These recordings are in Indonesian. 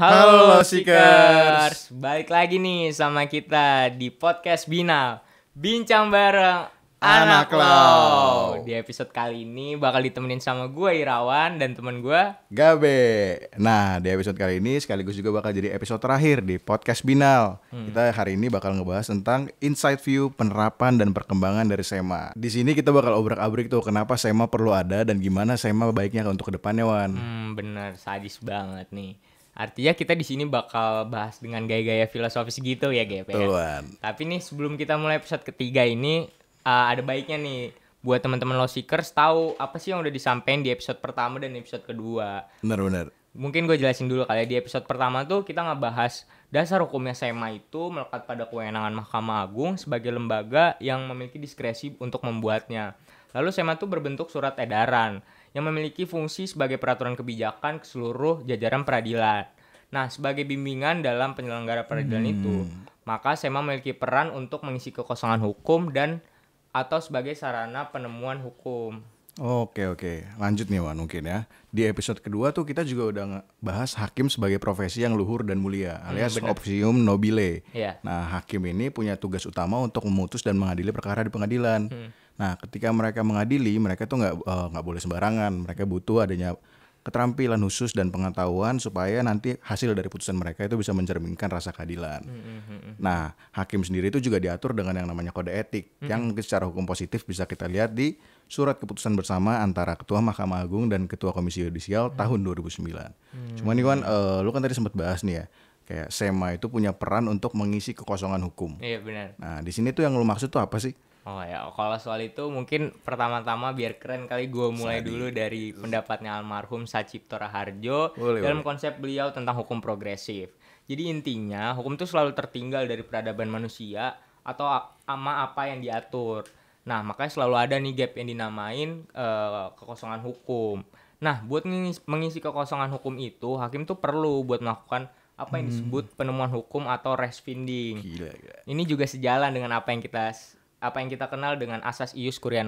Halo, Halo Seekers. Balik lagi nih sama kita di podcast Binal. Bincang bareng anak, law. Di episode kali ini bakal ditemenin sama gue Irawan dan temen gue Gabe. Nah, di episode kali ini sekaligus juga bakal jadi episode terakhir di podcast Binal. Hmm. Kita hari ini bakal ngebahas tentang inside view penerapan dan perkembangan dari SEMA. Di sini kita bakal obrak-abrik tuh kenapa SEMA perlu ada dan gimana SEMA baiknya untuk kedepannya Wan. Hmm, bener sadis banget nih. Artinya kita di sini bakal bahas dengan gaya-gaya filosofis gitu ya GP. Ya? Tapi nih sebelum kita mulai episode ketiga ini uh, ada baiknya nih buat teman-teman lo seekers tahu apa sih yang udah disampaikan di episode pertama dan episode kedua. Benar-benar. Mungkin gue jelasin dulu kali ya di episode pertama tuh kita nggak bahas dasar hukumnya SEMA itu melekat pada kewenangan Mahkamah Agung sebagai lembaga yang memiliki diskresi untuk membuatnya. Lalu SEMA tuh berbentuk surat edaran yang memiliki fungsi sebagai peraturan kebijakan ke seluruh jajaran peradilan. Nah, sebagai bimbingan dalam penyelenggara peradilan hmm. itu, maka SEMA memiliki peran untuk mengisi kekosongan hukum dan atau sebagai sarana penemuan hukum. Oke oke, lanjut nih Wan mungkin ya. Di episode kedua tuh kita juga udah bahas hakim sebagai profesi yang luhur dan mulia hmm, alias hmm, opsium nobile. Yeah. Nah hakim ini punya tugas utama untuk memutus dan mengadili perkara di pengadilan. Hmm. Nah, ketika mereka mengadili, mereka tuh nggak eh, nggak uh, boleh sembarangan. Mereka butuh adanya keterampilan khusus dan pengetahuan supaya nanti hasil dari putusan mereka itu bisa mencerminkan rasa keadilan. Hmm, hmm, hmm, nah, hakim sendiri itu juga diatur dengan yang namanya kode etik yang secara hukum positif bisa kita lihat di surat keputusan bersama antara Ketua Mahkamah Agung dan Ketua Komisi Yudisial tahun 2009. Mm -hmm. Cuman ini kan uh, lu kan tadi sempat bahas nih ya kayak SEMA itu punya peran untuk mengisi kekosongan hukum. Iya benar. Nah, di sini tuh yang lu maksud tuh apa sih? Oh ya, kalau soal itu mungkin pertama-tama biar keren kali gue mulai Sadi. dulu dari pendapatnya almarhum Sacipto Raharjo boleh, dalam boleh. konsep beliau tentang hukum progresif. Jadi intinya hukum itu selalu tertinggal dari peradaban manusia atau ama apa yang diatur. Nah makanya selalu ada nih gap yang dinamain uh, kekosongan hukum. Nah buat mengisi kekosongan hukum itu hakim tuh perlu buat melakukan apa yang hmm. disebut penemuan hukum atau res finding. Gila, gila. Ini juga sejalan dengan apa yang kita apa yang kita kenal dengan asas ius curia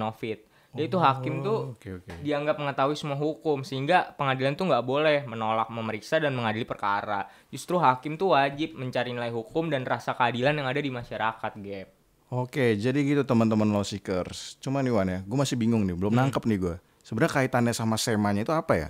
Dia itu hakim oh, tuh okay, okay. dianggap mengetahui semua hukum sehingga pengadilan tuh nggak boleh menolak memeriksa dan mengadili perkara. Justru hakim tuh wajib mencari nilai hukum dan rasa keadilan yang ada di masyarakat, Gap. Oke, jadi gitu teman-teman law seekers. Cuma nih Wan ya, gue masih bingung nih, belum hmm. nangkep nih gue. Sebenarnya kaitannya sama semanya itu apa ya?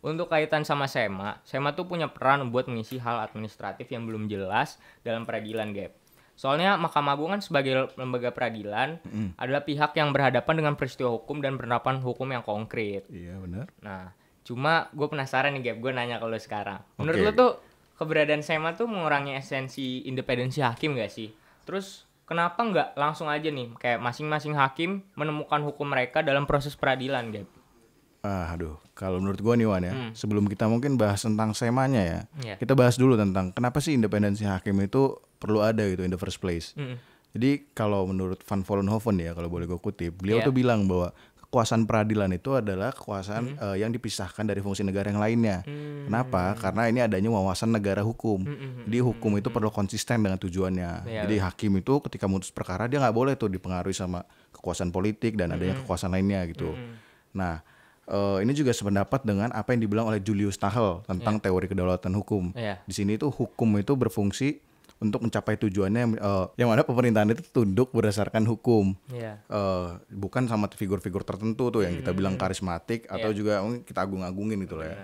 Untuk kaitan sama SEMA, SEMA tuh punya peran buat mengisi hal administratif yang belum jelas dalam peradilan, Gap Soalnya Mahkamah Agung kan sebagai lembaga peradilan mm. adalah pihak yang berhadapan dengan peristiwa hukum dan penerapan hukum yang konkret. Iya benar. Nah, cuma gue penasaran nih Gap, gue nanya kalau sekarang. Menurut lo tuh keberadaan SEMA tuh mengurangi esensi independensi hakim gak sih? Terus kenapa nggak langsung aja nih kayak masing-masing hakim menemukan hukum mereka dalam proses peradilan Gap? Ah, aduh, kalau menurut gua nih Wan ya, hmm. sebelum kita mungkin bahas tentang semanya ya, yeah. kita bahas dulu tentang kenapa sih independensi hakim itu perlu ada gitu in the first place. Hmm. Jadi kalau menurut Van Vollenhoven ya, kalau boleh gue kutip, beliau yeah. tuh bilang bahwa kekuasaan peradilan itu adalah kekuasaan hmm. uh, yang dipisahkan dari fungsi negara yang lainnya. Hmm. Kenapa? Karena ini adanya wawasan negara hukum. Hmm. hmm Jadi hmm, hukum hmm, itu perlu konsisten dengan tujuannya. Yeah. Jadi hakim itu ketika memutus perkara dia nggak boleh tuh dipengaruhi sama kekuasaan politik dan adanya kekuasaan lainnya gitu. Nah uh, ini juga sependapat dengan apa yang dibilang oleh Julius Tahel tentang yeah. teori kedaulatan hukum. Yeah. Di sini itu hukum itu berfungsi untuk mencapai tujuannya yang, uh, yang mana pemerintahan itu tunduk berdasarkan hukum, yeah. Iya. uh, bukan sama figur-figur tertentu tuh yang mm -hmm. kita mm-hmm. bilang karismatik yeah. atau iya. juga kita agung-agungin gitu lah ya.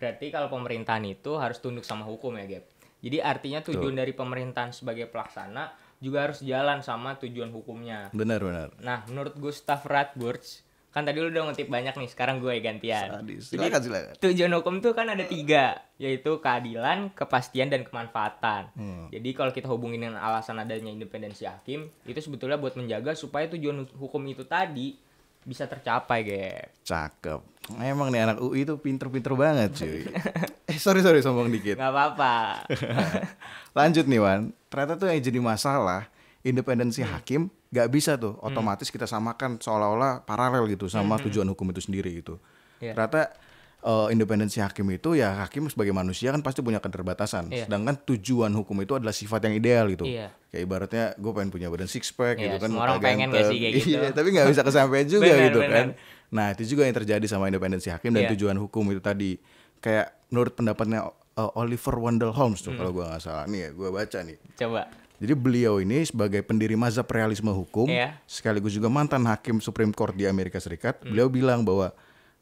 Berarti kalau pemerintahan itu harus tunduk sama hukum ya, Gap. Jadi artinya tujuan tuh. dari pemerintahan sebagai pelaksana juga harus jalan sama tujuan hukumnya. Benar, benar. Nah, menurut Gustav Radburz, kan tadi lu udah ngutip banyak nih sekarang gue gantian silakan Jadi, silakan tujuan hukum tuh kan ada tiga yaitu keadilan kepastian dan kemanfaatan hmm. jadi kalau kita hubungin dengan alasan adanya independensi hakim itu sebetulnya buat menjaga supaya tujuan hukum itu tadi bisa tercapai gak cakep emang nih anak UI itu pinter-pinter banget cuy eh sorry sorry sombong dikit nggak apa-apa lanjut nih Wan ternyata tuh yang jadi masalah independensi hmm. hakim nggak bisa tuh hmm. otomatis hmm. kita samakan seolah-olah paralel gitu sama hmm. tujuan hukum itu sendiri gitu yeah. ternyata uh, independensi hakim itu ya hakim sebagai manusia kan pasti punya keterbatasan yeah. sedangkan tujuan hukum itu adalah sifat yang ideal gitu yeah. kayak ibaratnya gue pengen punya badan six pack yeah, gitu kan orang pengen gak sih kayak gitu iya, tapi nggak bisa kesampaian juga bener, gitu bener. kan nah itu juga yang terjadi sama independensi hakim dan iya. tujuan hukum itu tadi kayak menurut pendapatnya uh, Oliver Wendell Holmes tuh hmm. kalau gue gak salah nih ya gue baca nih coba jadi beliau ini sebagai pendiri mazhab realisme hukum, yeah. sekaligus juga mantan hakim Supreme Court di Amerika Serikat, mm. beliau bilang bahwa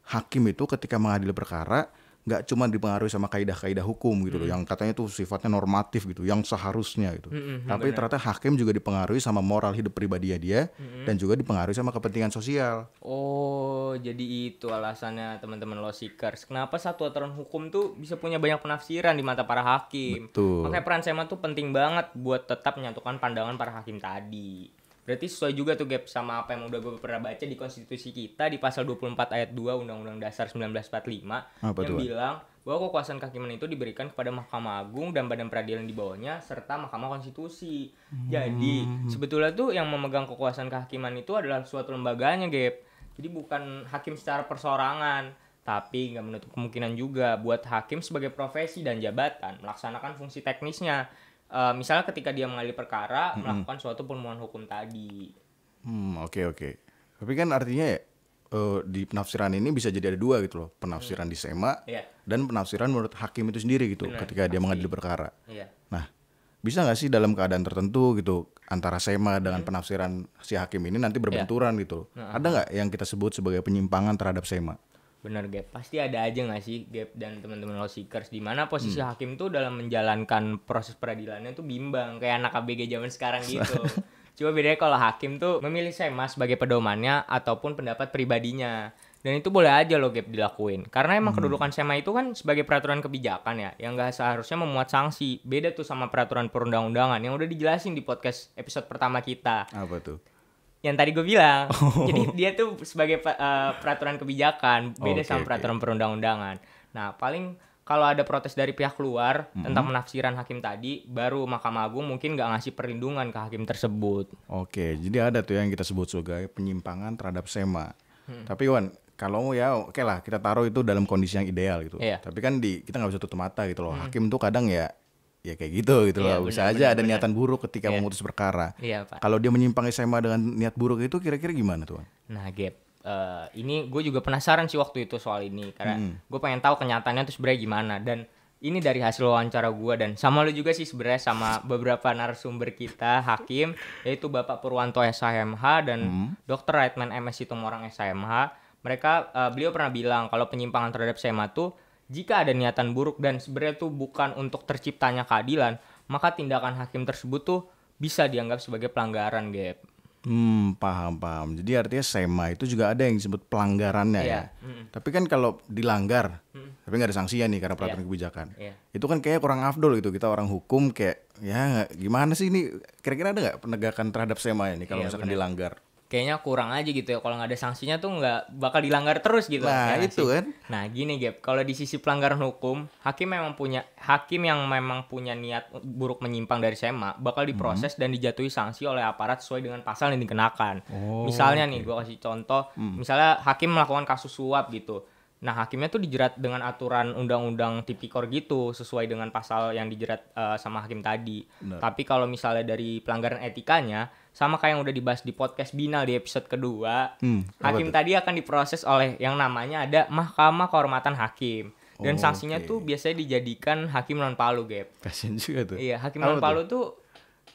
hakim itu ketika mengadili perkara nggak cuma dipengaruhi sama kaidah-kaidah hukum gitu loh hmm. yang katanya tuh sifatnya normatif gitu yang seharusnya gitu mm -hmm, tapi ternyata hakim juga dipengaruhi sama moral hidup pribadinya dia mm -hmm. dan juga dipengaruhi sama kepentingan sosial oh jadi itu alasannya teman-teman law seekers kenapa satu aturan hukum tuh bisa punya banyak penafsiran di mata para hakim Betul. makanya peran sema tuh penting banget buat tetap menyatukan pandangan para hakim tadi Berarti sesuai juga tuh gap sama apa yang udah gue pernah baca di konstitusi kita di pasal 24 ayat 2 Undang-Undang Dasar 1945 apa yang tuh? bilang bahwa kekuasaan kehakiman itu diberikan kepada Mahkamah Agung dan badan peradilan di bawahnya serta Mahkamah Konstitusi. Hmm. Jadi sebetulnya tuh yang memegang kekuasaan kehakiman itu adalah suatu lembaganya, Gap. Jadi bukan hakim secara persorangan, tapi nggak menutup kemungkinan juga buat hakim sebagai profesi dan jabatan melaksanakan fungsi teknisnya uh, misalnya ketika dia mengadili perkara hmm. melakukan suatu permohonan hukum tadi. Hmm, oke okay, oke. Okay. Tapi kan artinya ya uh, di penafsiran ini bisa jadi ada dua gitu loh, penafsiran hmm. sema yeah. dan penafsiran menurut hakim itu sendiri gitu Bener, ketika pasti. dia mengadili perkara. Yeah. Nah, bisa nggak sih dalam keadaan tertentu gitu antara sema dengan hmm. penafsiran si hakim ini nanti iya. berbenturan yeah. gitu. -huh. Nah. Ada nggak yang kita sebut sebagai penyimpangan terhadap sema? Bener gap, pasti ada aja gak sih gap dan teman-teman lo seekers di mana posisi hmm. hakim tuh dalam menjalankan proses peradilannya tuh bimbang kayak anak ABG zaman sekarang gitu. Cuma bedanya kalau hakim tuh memilih sema sebagai pedomannya ataupun pendapat pribadinya. Dan itu boleh aja lo gap dilakuin. Karena emang hmm. kedudukan sema itu kan sebagai peraturan kebijakan ya, yang gak seharusnya memuat sanksi. Beda tuh sama peraturan perundang-undangan yang udah dijelasin di podcast episode pertama kita. Apa tuh? yang tadi gue bilang. Oh. Jadi dia tuh sebagai uh, peraturan kebijakan, beda okay, sama peraturan okay. perundang-undangan. Nah, paling kalau ada protes dari pihak luar mm-hmm. tentang penafsiran hakim tadi, baru Mahkamah Agung mungkin nggak ngasih perlindungan ke hakim tersebut. Oke, jadi ada tuh yang kita sebut sebagai penyimpangan terhadap SEMA. Hmm. Tapi Wan, kalau ya oke okay lah kita taruh itu dalam kondisi yang ideal gitu. Yeah. Tapi kan di kita nggak bisa tutup mata gitu loh. Hmm. Hakim tuh kadang ya ya kayak gitu gitu ya, Bisa bener, aja bener, ada bener. niatan buruk ketika ya. memutus perkara. Iya, Pak. Kalau dia menyimpang SMA dengan niat buruk itu kira-kira gimana, tuh? Nah, Gap, uh, ini gue juga penasaran sih waktu itu soal ini karena hmm. gue pengen tahu kenyataannya terus sebenarnya gimana dan ini dari hasil wawancara gue dan sama lu juga sih sebenarnya sama beberapa narasumber kita hakim yaitu Bapak Purwanto SHMH dan hmm. Dr. Redman MSI Tomorang SHMH mereka uh, beliau pernah bilang kalau penyimpangan terhadap SMA tuh jika ada niatan buruk dan sebenarnya itu bukan untuk terciptanya keadilan, maka tindakan hakim tersebut tuh bisa dianggap sebagai pelanggaran, Gap. Hmm, paham, paham. Jadi artinya SEMA itu juga ada yang disebut pelanggarannya yeah. ya. Mm. Tapi kan kalau dilanggar, mm. tapi nggak ada sanksinya nih karena iya. peraturan yeah. kebijakan. Yeah. Itu kan kayaknya kurang afdol gitu. Kita orang hukum kayak, ya gimana sih ini? Kira-kira ada nggak penegakan terhadap SEMA ini kalau yeah, misalkan bener. dilanggar? kayaknya kurang aja gitu ya kalau nggak ada sanksinya tuh nggak bakal dilanggar terus gitu nah ya, itu kan nah gini Gap kalau di sisi pelanggaran hukum hakim memang punya hakim yang memang punya niat buruk menyimpang dari sema bakal hmm. diproses hmm. dan dijatuhi sanksi oleh aparat sesuai dengan pasal yang dikenakan oh, misalnya okay. nih gue kasih contoh hmm. misalnya hakim melakukan kasus suap gitu Nah, hakimnya tuh dijerat dengan aturan undang-undang tipikor gitu, sesuai dengan pasal yang dijerat uh, sama hakim tadi. Benar. Tapi kalau misalnya dari pelanggaran etikanya, sama kayak yang udah dibahas di podcast Binal di episode kedua, hmm, hakim itu? tadi akan diproses oleh yang namanya ada Mahkamah Kehormatan Hakim. Dan oh, sanksinya okay. tuh biasanya dijadikan hakim non palu, Gap. Kasian juga tuh. Iya, hakim non palu tuh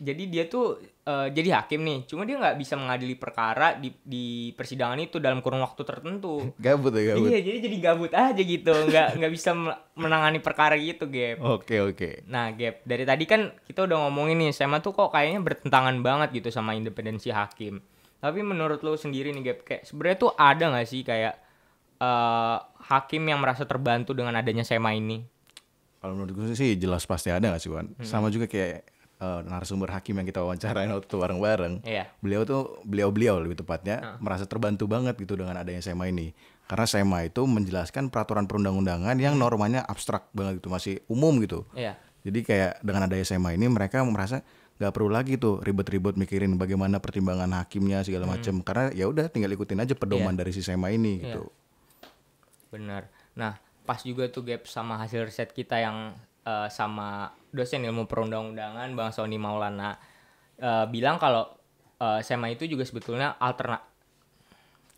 jadi dia tuh uh, jadi hakim nih cuma dia nggak bisa mengadili perkara di di persidangan itu dalam kurun waktu tertentu gabut ya gabut iya jadi jadi gabut aja gitu nggak nggak bisa menangani perkara gitu gap oke okay, oke okay. nah gap dari tadi kan kita udah ngomongin nih sama tuh kok kayaknya bertentangan banget gitu sama independensi hakim tapi menurut lo sendiri nih gap kayak sebenarnya tuh ada nggak sih kayak uh, hakim yang merasa terbantu dengan adanya sema ini kalau menurut gue sih jelas pasti ada gak sih Wan. Hmm. Sama juga kayak uh, narasumber hakim yang kita wawancarain waktu itu bareng-bareng, yeah. beliau tuh beliau-beliau lebih tepatnya uh. merasa terbantu banget gitu dengan adanya SMA ini. Karena SMA itu menjelaskan peraturan perundang-undangan yang normanya abstrak banget gitu, masih umum gitu. Yeah. Jadi kayak dengan adanya SMA ini mereka merasa nggak perlu lagi tuh ribet-ribet mikirin bagaimana pertimbangan hakimnya segala macam hmm. karena ya udah tinggal ikutin aja pedoman yeah. dari si SMA ini yeah. gitu. Benar. Nah, pas juga tuh gap sama hasil riset kita yang uh, sama dosen ilmu perundang-undangan Bang Sony Maulana uh, bilang kalau uh, eh, SEMA itu juga sebetulnya alternatif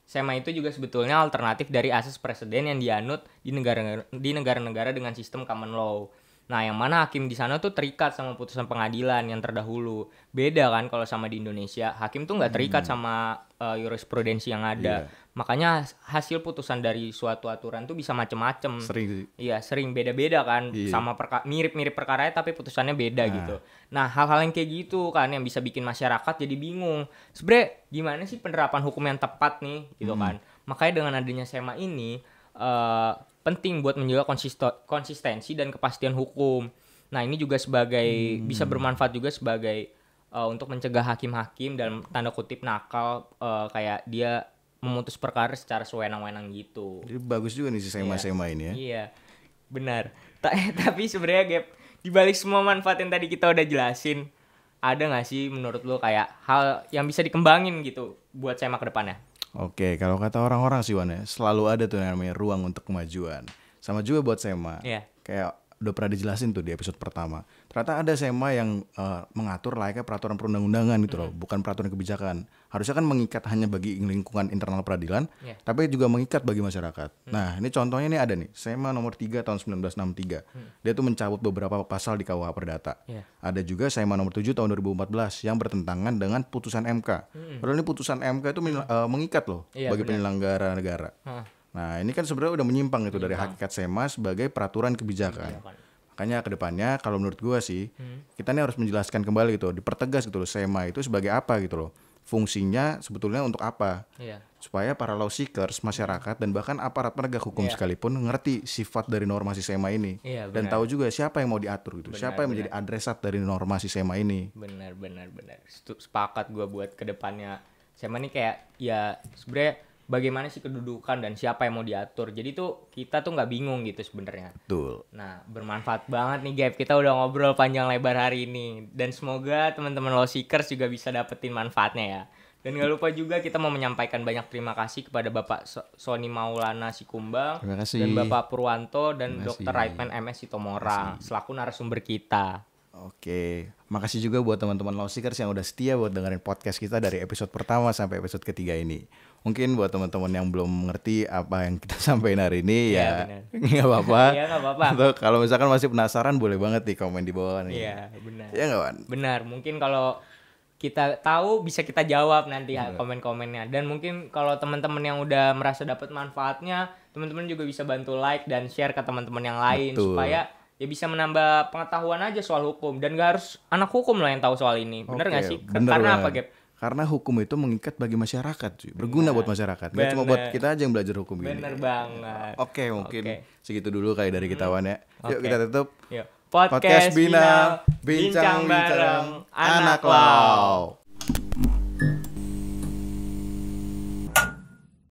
SEMA itu juga sebetulnya alternatif dari asas presiden yang dianut di negara di negara-negara dengan sistem common law. Nah, yang mana hakim di sana tuh terikat sama putusan pengadilan yang terdahulu. Beda kan kalau sama di Indonesia, hakim tuh nggak terikat hmm. sama uh, jurisprudensi yang ada. Yeah makanya hasil putusan dari suatu aturan tuh bisa macem-macem sering sih iya sering beda-beda kan iya. sama perka mirip-mirip perkaranya tapi putusannya beda nah. gitu nah hal-hal yang kayak gitu kan yang bisa bikin masyarakat jadi bingung sebenernya gimana sih penerapan hukum yang tepat nih gitu hmm. kan makanya dengan adanya SEMA ini uh, penting buat menjaga konsistensi dan kepastian hukum nah ini juga sebagai hmm. bisa bermanfaat juga sebagai uh, untuk mencegah hakim-hakim dalam tanda kutip nakal uh, kayak dia memutus perkara secara sewenang-wenang gitu. Jadi bagus juga nih si sema-sema iya. ini ya. Iya. Benar. Ta tapi sebenarnya Gap, di balik semua manfaat yang tadi kita udah jelasin, ada gak sih menurut lo kayak hal yang bisa dikembangin gitu buat sema ke depannya? Oke, kalau kata orang-orang sih Wan ya, selalu ada tuh yang namanya ruang untuk kemajuan. Sama juga buat sema. Iya. Kayak udah pernah dijelasin tuh di episode pertama ternyata ada SMA yang uh, mengatur layaknya peraturan perundang-undangan gitu loh, mm bukan peraturan kebijakan. Harusnya kan mengikat hanya bagi lingkungan internal peradilan, yeah. tapi juga mengikat bagi masyarakat. Mm Nah, ini contohnya ini ada nih, SMA nomor 3 tahun 1963. Mm -hmm. Dia tuh mencabut beberapa pasal di KUH Perdata. Yeah. Ada juga SMA nomor 7 tahun 2014 yang bertentangan dengan putusan MK. Mm Padahal ini putusan MK itu uh, mengikat loh yeah, bagi penyelenggara negara. Huh. Nah, ini kan sebenarnya udah menyimpang itu dari hakikat SEMA sebagai peraturan kebijakan. kebijakan. Makanya kedepannya kalau menurut gue sih hmm. kita ini harus menjelaskan kembali gitu, dipertegas gitu loh SEMA itu sebagai apa gitu loh, fungsinya sebetulnya untuk apa, yeah. supaya para law seekers, masyarakat dan bahkan aparat penegak hukum yeah. sekalipun ngerti sifat dari normasi SEMA ini yeah, dan tahu juga siapa yang mau diatur gitu, benar, siapa yang benar. menjadi adresat dari normasi SEMA ini. Benar benar benar, sepakat gue buat kedepannya SEMA ini kayak ya sebenarnya bagaimana sih kedudukan dan siapa yang mau diatur. Jadi tuh kita tuh nggak bingung gitu sebenarnya. Betul. Nah, bermanfaat banget nih Gap. Kita udah ngobrol panjang lebar hari ini dan semoga teman-teman lo seekers juga bisa dapetin manfaatnya ya. Dan gak lupa juga kita mau menyampaikan banyak terima kasih kepada Bapak Sony Maulana Sikumbang dan Bapak Purwanto dan Dr. Raitman MS Sitomora selaku narasumber kita. Oke, makasih juga buat teman-teman Seekers yang udah setia buat dengerin podcast kita dari episode pertama sampai episode ketiga ini. Mungkin buat teman-teman yang belum ngerti apa yang kita sampaikan hari ini iya, ya nggak apa-apa. Iya apa-apa. kalau misalkan masih penasaran boleh banget di komen di bawah nih. Iya benar. Iya nggak Wan? Benar. Mungkin kalau kita tahu bisa kita jawab nanti ya, iya. komen-komennya dan mungkin kalau teman-teman yang udah merasa dapat manfaatnya teman-teman juga bisa bantu like dan share ke teman-teman yang lain Betul. supaya ya bisa menambah pengetahuan aja soal hukum dan gak harus anak hukum lah yang tahu soal ini benar nggak sih bener karena banget. apa Gap? karena hukum itu mengikat bagi masyarakat cuy. berguna bener. buat masyarakat Gak cuma buat kita aja yang belajar hukum bener gini benar banget oke okay, mungkin okay. segitu dulu kayak dari kita hmm. Wan ya okay. yuk kita tutup yuk. podcast, podcast Bina bincang, bincang bareng anak, anak